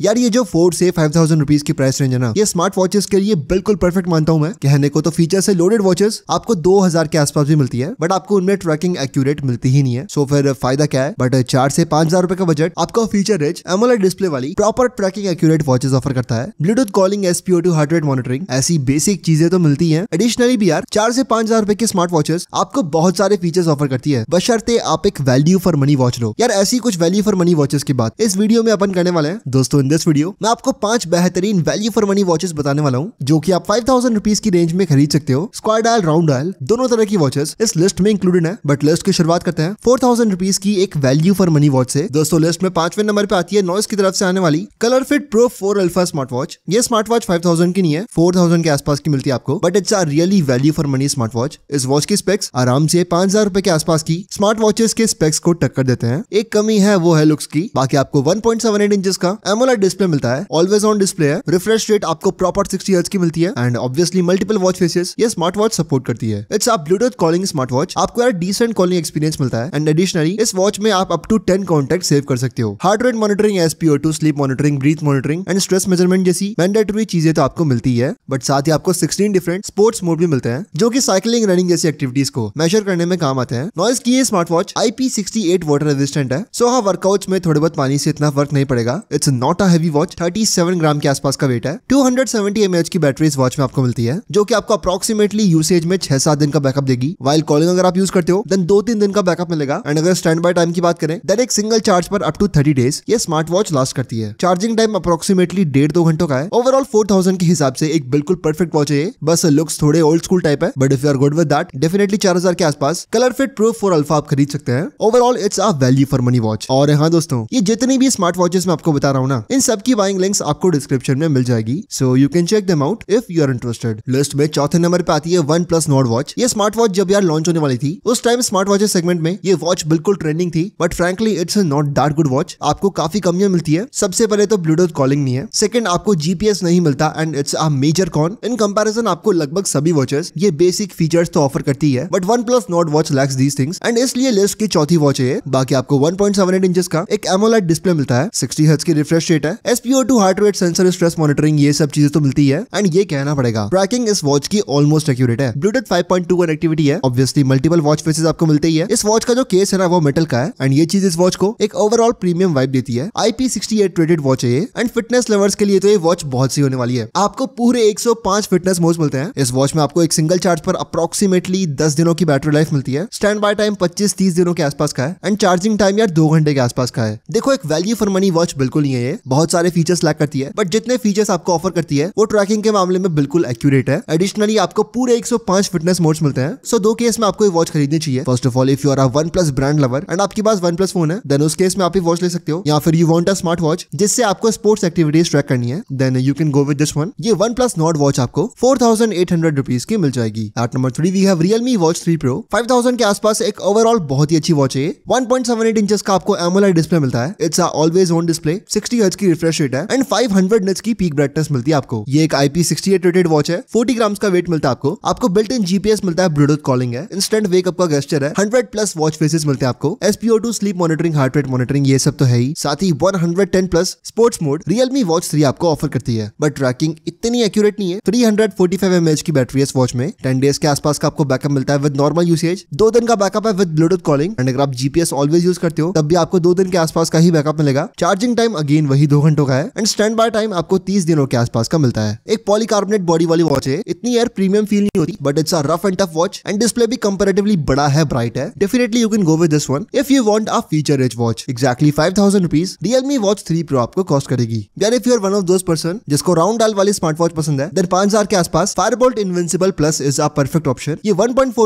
यार ये जो फोर से फाइव थाउजेंड रुपीज की प्राइस रेंज है ना ये स्मार्ट वॉचेस के लिए बिल्कुल परफेक्ट मानता हूँ मैं कहने को तो फीचर से लोडेड वॉचेस आपको दो हजार के आसपास भी मिलती है बट आपको उनमें ट्रैकिंग एक्यूरेट मिलती ही नहीं है सो फिर फायदा क्या है बट चार से पांच हजार रुपए का बजट आपको फीचर रिच एमोला डिस्प्ले वाली proper tracking accurate watches offer करता है Bluetooth calling SpO two heart rate monitoring ऐसी बेसिक चीजें तो मिलती है एडिशनली भी यार चार से पांच हजार रुपए की स्मार्ट वॉचेस आपको बहुत सारे फीचर्स ऑफर करती है बशर्ते आप एक वैल्यू फॉर मनी वॉच लो यार ऐसी कुछ वैल्यू फॉर मनी वॉचेस की बात इस वीडियो में अपन करने वाले हैं दोस्तों इन दिस वीडियो मैं आपको पांच बेहतरीन वैल्यू फॉर मनी वॉचेस बताने वाला हूँ जो कि आप फाइव थाउजेंड रुपीज की रेंज में खरीद सकते हो स्क्वायर डायल राउंड डायल दोनों तरह की वॉचेस इस लिस्ट में इंक्लूडेड है बट लिस्ट की शुरुआत करते हैं फोर थाउजेंड रुपीज की एक वैल्यू फॉर मनी वॉच से दोस्तों लिस्ट में पांचवें नंबर पे आती है नॉइस की तरफ से आने वाली Color Fit Pro four Alpha smart watch ये स्मार्ट वॉच फाइव थाउजेंड की नहीं है फोर थाउजेंड के आसपास की मिलती है आपको but it's are really value for money smart watch इस वॉच की स्पेक्स आराम से पांच हजार रुपए के आसपास की स्मार्ट वॉचेस के स्पेक्स को टक्कर देते हैं एक कमी है वो है लुक्स की बाकी आपको one point seven eight inches का एमोला डिस्प्ले मिलता है ऑलवेज ऑन डिस्प्ले है रिफ्रेश रेट आपको प्रॉपर सिक्सटी हर्ज की मिलती है and obviously multiple watch faces ये स्मार्ट वॉच सपोर्ट करती है इट्स आप ब्लूटूथ कॉलिंग स्मार्ट वॉच आपको यार डिसेंट कॉलिंग एक्सपीरियंस मिलता है एंड एडिशनली इस वॉच में आप up to ten contact save कर सकते हो heart rate monitoring SpO two sleep monitoring breath monitoring and stress measurement जैसी मैंडेटरी चीजें तो आपको मिलती है बट साथ ही आपको सिक्सटीन डिफरेंट स्पोर्ट्स मोड भी मिलते हैं जो की साइकिलिंग रनिंग जैसी एक्टिविटीज को मेजर करने में काम आते हैं नॉइस की ये smart watch I P sixty eight water resistant है सो हाँ वर्कआउट में थोड़े बहुत पानी से इतना फर्क नहीं पड़ेगा it's not a heavy watch 37 gram के आसपास का वेट है 270 mAh की बैटरी इस वॉच में आपको मिलती है जो कि आपको अप्रोक्सीमेटली यूसेज में छह सात दिन का बैकअप देगी वाइल कॉलिंग अगर आप यूज करते हो देन दो तीन दिन का बैकअप मिलेगा एंड अगर स्टैंड बाय टाइम की बात करें देन एक सिंगल चार्ज पर अप टू थर्टी डेज ये स्मार्ट वॉच लास्ट करती है चार्जिंग टाइम अप्रोक्सीमेटली डेढ़ दो घंटों का है ओवरऑल फोर थाउजेंड के हिसाब से एक बिल्कुल परफेक्ट वॉच है बस लुक्स थोड़े ओल्ड स्कूल टाइप है but if you are good with that definitely चार हजार के आसपास Color Fit Pro four Alpha आप खरीद सकते हैं overall it's a value for money watch और हाँ दोस्तों ये जितनी भी स्मार्ट वॉचेस मैं आपको बता रहा हूँ ना इन सब की बाइंग लिंक्स आपको डिस्क्रिप्शन में मिल जाएगी so you can check them out if you are interested list में चौथे नंबर पे आती है वन प्लस नॉट वॉच ये स्मार्ट वॉच जब यार लॉन्च होने वाली थी उस टाइम स्मार्ट वॉचेस सेगमेंट में ये वॉच बिल्कुल ट्रेंडिंग थी but frankly it's not that good watch आपको काफी कमियां मिलती है सबसे पहले तो ब्लूटूथ कॉलिंग नहीं है सेकंड आपको जीपीएस नहीं मिलता and it's a major con in comparison आपको लगभग सभी वॉचेस ये बेसिक फीचर्स तो ऑफर करती है but OnePlus Nord watch lacks these things and इसलिए लिस्ट की चौथी वॉच है बाकी आपको एट इंच का एक एमोलाइट डिस्प्ले मिलता है सिक्सटी हर्ट्ज की रिफ्रेश रेट है SpO two heart rate sensor stress monitoring ये सब चीजें तो मिलती है एंड ये कहना पड़ेगा ट्रैकिंग इस वॉच की ऑलमोस्ट एक्यूरेट है ब्लूटूथ टू कनेक्टिविटी है ऑब्वियसली मल्टीपल वॉच फेसेस आपको मिलते ही है इस वॉच का जो केस है ना वो मेटल का है एंड ये चीज इस वॉच को एक ओवरऑल प्रीमियम वाइब देती है IP sixty eight rated watch है एंड फिटनेस लवर्स के लिए तो ये वॉच बहुत सी होने वाली है आपको पूरे पांच फिटनेस मोड मिलते हैं इस वॉच में आपको एक सिंगल चार्ज पर अप्रोक्सीमेटली दस दिनों की बैटरी लाइफ मिलती है स्टैंड बाय टाइम पच्चीस तीस दिनों के आसपास का है एंड चार्जिंग टाइम यार दो घंटे के आसपास का है देखो एक वैल्यू फॉर मनी वॉच बिल्कुल नहीं है ये बहुत सारे फीचर्स लैक करती है बट जितने फीचर्स आपको ऑफर करती है वो ट्रैकिंग के मामले में बिल्कुल एक्यूरेट है एडिशनली आपको पूरे 105 फिटनेस मोड्स मिलते हैं सो so, दो केस में आपको ये वॉच खरीदनी चाहिए first of all if you are OnePlus brand lover and आपके पास वन प्लस फोन है देन उस केस में आप ये वॉच ले सकते हो या फिर you want a smart watch जिससे आपको स्पोर्ट्स एक्टिविटीज ट्रैक करनी है then you can go with this one ये वन प्लस नॉट वॉच आपको four thousand eight hundred rupees की मिल जाएगी at number three we have Realme watch three pro five thousand के आसपास एक ओवरऑल बहुत ही अच्छी वॉच है one point seven eight inches का आपको एमोला डिस्प्ले मिलता है it's always on display sixty hertz की रिफ्रेश रेट है एंड हंड्रेड नट्स की पीक ब्राइटनेस मिलती है आपको ये एक IP sixty eight rated watch है फोर्टी ग्राम का वेट मिलता है आपको आपको बिल्ट इन जीपीएस मिलता है ब्लूटूथ कॉलिंग है इंस्टेंट वेकअप का गेस्टर है हंड्रेड प्लस वॉच फेसेस मिलते हैं आपको SpO two sleep monitoring heart rate monitoring ये सब तो है ही साथ ही one hundred ten plus sports mode Realme watch three आपको ऑफर करती है बट ट्रैकिंग इतनी एक्यूरेट नहीं है three hundred forty five M H की बैटरी है इस वॉच में टेन डेज के आसपास का आपको बैकअप मिलता है विद नॉर्मल यूसेज दो दिन का बैकअप है विद ब्लूटूथ कॉलिंग एंड अगर आप जीपीएस ऑलवेज यूज करते हो तब भी आपको दो दिन के आसपास का ही बैकअप मिलेगा चार्जिंग टाइम अगेन वही दो घंटों का है एंड स्टैंड बाय टाइम आपको तीस दिनों के आसपास का मिलता है एक पॉलीकार्बोनेट बॉडी वाली वॉच है इतनी यार प्रीमियम फील नहीं होती but it's a rough and tough watch and display भी कंपेरेटिवली बड़ा है ब्राइट है definitely you can go with this one if you want a feature rich watch exactly five thousand rupees Realme watch three pro आपको cost करेगी यार if you are one of those person जिसको round dial वाली smart watch पसंद है then पांच हजार के आसपास Fireboltt Invincible plus is a perfect option ये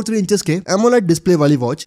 थ्री इंच के एमोलेट डिस्प्ले वाली वॉच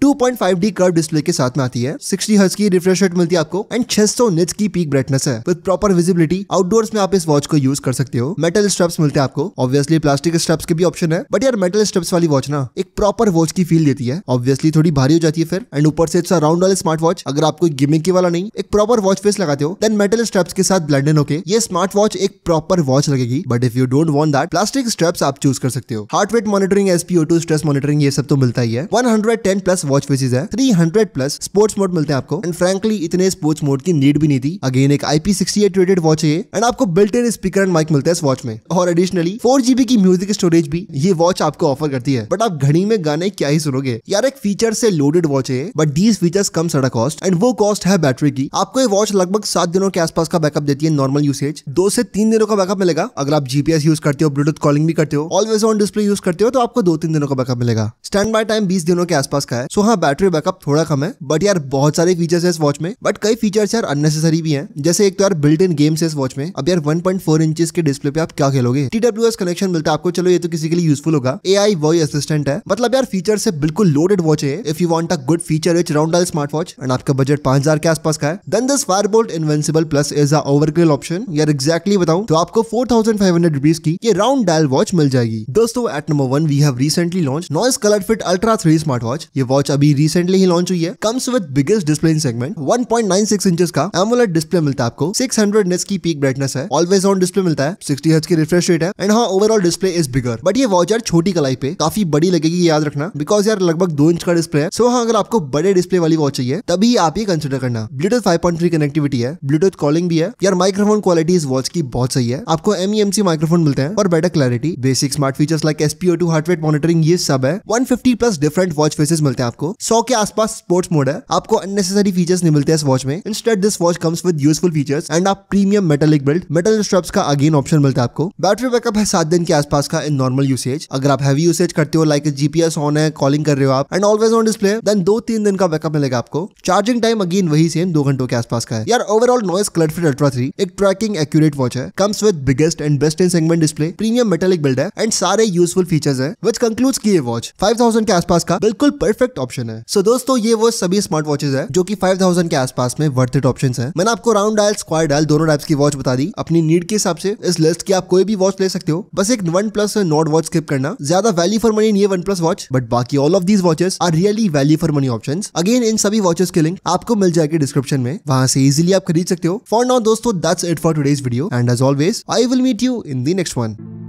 डी कर्व डिस्प्ले के साथ में आती है सिक्सटी हर्स की रिफ्रेश रेट मिलती है आपको एंड छह सौ निच की पीक ब्राइटनेस है विद प्रॉपर विजिबिलिटी आउटडोर्स में आप इस वॉच को यूज कर सकते हो मेटल स्ट्रप्स मिलते हैं आपको ऑब्वियसली प्लास्टिक स्ट्रप्स के भी ऑप्शन है बट यार मेटल स्ट्रप्स वाली वॉच ना एक प्रॉपर वॉच की फील देती है ऑब्वियसली थोड़ी भारी हो जाती है फिर एंड ऊपर से इट्स राउंड वाले स्मार्ट वॉच अगर आपको गेमिंग की वाला नहीं एक प्रॉपर वॉच फेस लगाते हो देन मेटल स्ट्रप्स के साथ ब्लैंड होके ये स्मार्ट वॉच एक प्रॉपर वॉच लगेगी but if you don't want that plastic straps आप चूज कर सकते हो heart rate monitoring SpO two stress monitoring ये सब तो मिलता ही है one hundred ten plus watch faces है three hundred plus sports mode मिलते हैं आपको एंड फ्रेंकली इतने स्पोर्ट्स मोड की नीड भी नहीं थी अगेन एक आईपी रेटेड वॉच है एंड आपको built in speaker and mic मिलता है इस वॉच में और एडिशनली फोर जीबी की म्यूजिक स्टोरेज भी ये वॉच आपको ऑफर करती है बट आप घड़ी में गाने क्या ही सुनोगे यार एक फीचर से लोडेड वॉच है बट दीज फीचर्स कम सड़क कॉस्ट एंड वो कॉस्ट है बैटरी की आपको ये वॉच लगभग सात दिनों के आसपास का बैकअप देती है नॉर्मल यूसेज दो से तीन दिनों का बैकअप मिलेगा अगर आप जीपीएस यूज करते हो ब्लूटूथ कॉलिंग भी करते हो ऑलवेज ऑन डिस्प्ले यूज करते हो तो आपको दो तीन दिनों का बैकअप मिलेगा स्टैंड बाय टाइम बीस दिनों के आसपास का है सो हाँ बैटरी बैकअप थोड़ा कम है बट यार बहुत सारे फीचर्स है इस वॉच में बट कई फीचर्स यार अननेसेसरी भी है जैसे एक तो प्योर बिल्ट इन गेम्स है इस वॉच में अब यार 1.4 इंच के डिस्प्ले पे आप क्या खेलोगे टी कनेक्शन मिलता है आपको चलो ये तो किसी के लिए यूजफुल होगा ए आई वॉय असिस्टेंट है मतलब यार फीचर से बिल्कुल लोडेड वॉच है if you want a good feature rich round smart watch and आपका बजट पांच हजार के आसपास का है then this Fire Boltt Invincible plus is a overkill option यार एग्जैक्टली बताऊं तो आपको four thousand five hundred rupees की ये राउंड डायल वॉच मिल जाएगी दोस्तों at number one we have recently launch Noise Color Fit Ultra three smart watch ये वॉच अभी रिसेंटली ही लॉन्च हुई है comes with biggest display in segment one point nine six inch का AMOLED display मिलता है आपको सिक्स हंड्रेड नेट की पीक ब्राइटनेस है ऑलवेज ऑन डिस्प्ले मिलता है सिक्सटी हर्ट की रिफ्रेश रेट है एंड हाँ overall display is bigger but ये वॉच यार छोटी कलाई पे काफी बड़ी लगेगी याद रखना बिकॉज यार लगभग दो इंच का डिस्प्ले है सो so, हाँ अगर आपको बड़े डिस्प्ले वाली वॉच चाहिए तभी आप ये कंसिडर करना Bluetooth five point three connectivity है ब्लूटूथ कॉलिंग भी है यार माइक्रोफोन क्वालिटी इस वॉच की बहुत सही है आपको एमईएमसी माइक्रोफोन e मिलते हैं और better clarity basic smart features like SpO two heart rate monitoring ये सब है one fifty plus different watch faces मिलते हैं आपको सौ के आसपास स्पोर्ट्स मोड है आपको अननेसेसरी फीचर्स नहीं मिलते हैं इस वॉच में instead this watch comes with useful features inches and आप premium metallic build metal straps का अगेन ऑप्शन मिलता है आपको बैटरी बैकअप है सात दिन के आसपास का इन नॉर्मल यूसेज अगर आप हैवी यूसेज करते हो लाइक जीपीएस ऑन है कॉलिंग कर रहे हो आप and always on display then दो तीन दिन का बैकअप मिलेगा आपको चार्जिंग टाइम अगेन वही सेम दो घंटों के आसपास का है यार overall Noise Color Fit Ultra three एक ट्रैकिंग एक्यूरेट वॉच है comes with biggest and best in segment display premium metallic build है एंड सारे यूजफुल फीचर्स है विच कंक्लूड्स की ये वॉच फाइव के आसपास का बिल्कुल परफेक्ट ऑप्शन है सो so, दोस्तों ये वो सभी स्मार्ट वॉचेज है जो कि फाइव के आसपास में वर्थ इट ऑप्शन है मैंने आपको राउंड डायल्स स्क्वायर डायल दोनों टाइप्स की वॉच बता दी अपनी नीड के हिसाब से इस लिस्ट की आप कोई भी वॉच ले सकते हो बस एक OnePlus Nord watch skip करना ज्यादा वैल्यू फॉर मनी नहीं है वन प्लस वॉच बट बाकी all of these watches are really value for money option again इन सभी वॉचेस के लिंक आपको मिल जाएगी डिस्क्रिप्शन में वहां से इजिली आप खरीद सकते हो फॉर नाउ दोस्तों that's it for today's video and as always I will meet you in the next one